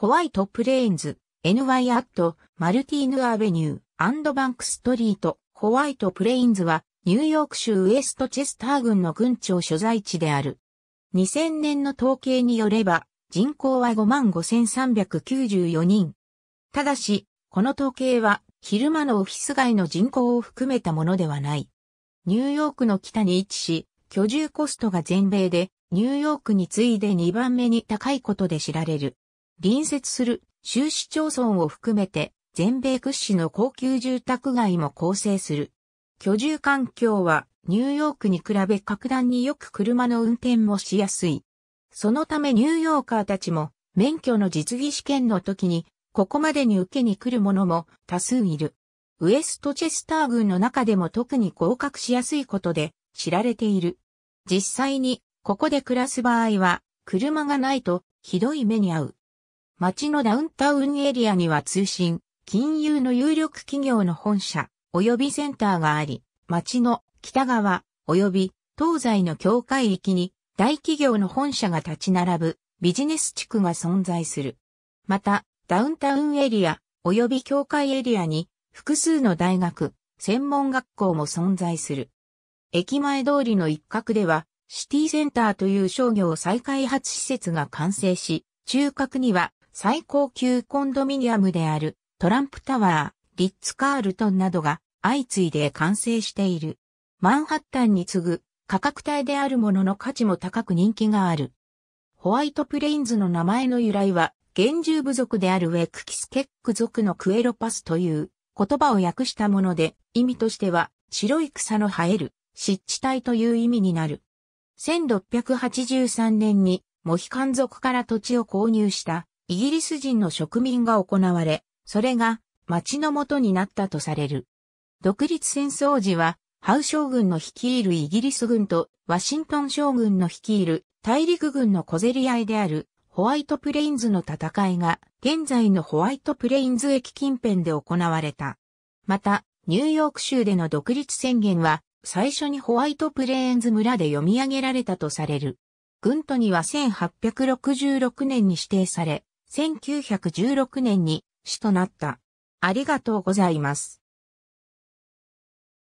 ホワイトプレーンズ、NY アット、マルティーヌアベニュー、アンドバンクストリート、ホワイトプレインズは、ニューヨーク州ウエストチェスター郡の郡庁所在地である。2000年の統計によれば、人口は55,394人。ただし、この統計は、昼間のオフィス街の人口を含めたものではない。ニューヨークの北に位置し、居住コストが全米で、ニューヨークに次いで2番目に高いことで知られる。隣接する州市町村を含めて全米屈指の高級住宅街も構成する。居住環境はニューヨークに比べ格段によく車の運転もしやすい。そのためニューヨーカーたちも免許の実技試験の時にここまでに受けに来る者も多数いる。ウエストチェスター郡の中でも特に合格しやすいことで知られている。実際にここで暮らす場合は車がないとひどい目に遭う。街のダウンタウンエリアには通信、金融の有力企業の本社、及びセンターがあり、街の北側、及び東西の境界域に大企業の本社が立ち並ぶビジネス地区が存在する。また、ダウンタウンエリア、及び境界エリアに複数の大学、専門学校も存在する。駅前通りの一角では、シティセンターという商業再開発施設が完成し、中核には最高級コンドミニアムであるトランプタワー、リッツ・カールトンなどが相次いで完成している。マンハッタンに次ぐ価格帯であるものの価値も高く人気がある。ホワイトプレインズの名前の由来は、原住部族であるウェクキスケック族のクエロパスという言葉を訳したもので、意味としては白い草の生える湿地帯という意味になる。1683年にモヒカン族から土地を購入したイギリス人の植民が行われ、それが町の元になったとされる。独立戦争時は、ハウ将軍の率いるイギリス軍とワシントン将軍の率いる大陸軍の小競り合いであるホワイトプレインズの戦いが現在のホワイトプレインズ駅近辺で行われた。また、ニューヨーク州での独立宣言は最初にホワイトプレーンズ村で読み上げられたとされる。軍都には1866年に指定され、1916年に主となった。ありがとうございます。